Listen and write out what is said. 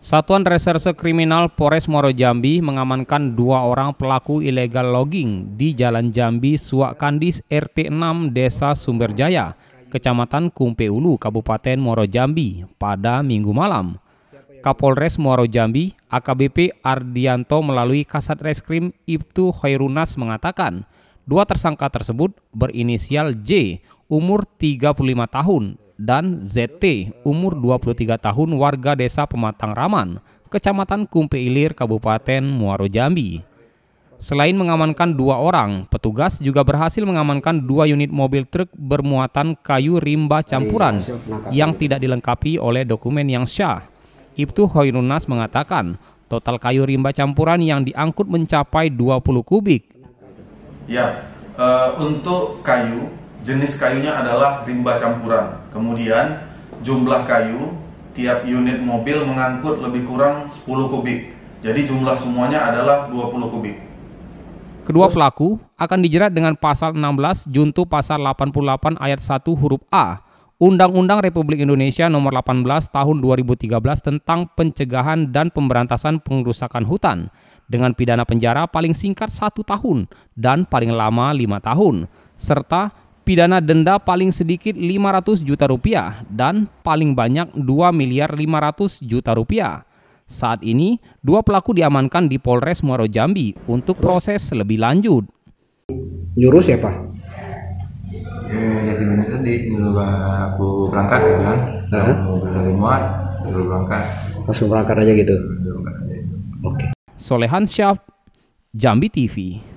Satuan Reserse Kriminal Polres Moro Jambi mengamankan dua orang pelaku ilegal logging di Jalan Jambi Suak Kandis RT 6 Desa Sumberjaya, Kecamatan Kumpe Ulu, Kabupaten Moro Jambi pada Minggu malam. Kapolres Moro Jambi, AKBP Ardianto melalui Kasat Reskrim Ibtu Khairunas mengatakan, dua tersangka tersebut berinisial J, umur 35 tahun, dan ZT, umur 23 tahun warga desa Pematang Raman, Kecamatan Kumpe Ilir, Kabupaten Muaro Jambi. Selain mengamankan dua orang, petugas juga berhasil mengamankan dua unit mobil truk bermuatan kayu rimba campuran yang tidak dilengkapi oleh dokumen yang syah. Ibtu Hoirunas mengatakan, total kayu rimba campuran yang diangkut mencapai 20 kubik. Ya, uh, untuk kayu jenis kayunya adalah rimba campuran. Kemudian jumlah kayu tiap unit mobil mengangkut lebih kurang 10 kubik. Jadi jumlah semuanya adalah 20 kubik. Kedua pelaku akan dijerat dengan pasal 16 junto pasal 88 ayat 1 huruf A Undang-Undang Republik Indonesia Nomor 18 Tahun 2013 tentang Pencegahan dan Pemberantasan Pengrusakan Hutan dengan pidana penjara paling singkat satu tahun dan paling lama lima tahun serta pidana denda paling sedikit 500 juta rupiah dan paling banyak 2 miliar 500 juta rupiah. Saat ini, dua pelaku diamankan di Polres Muaro Jambi untuk proses lebih lanjut. Nyuruh siapa? Eh, ya, si mana tadi nyuruh aku berangkat, ya kan? Nyuruh berangkat, nyuruh berangkat. Langsung berangkat aja gitu? Oke. Okay. Solehan Syaf, Jambi TV.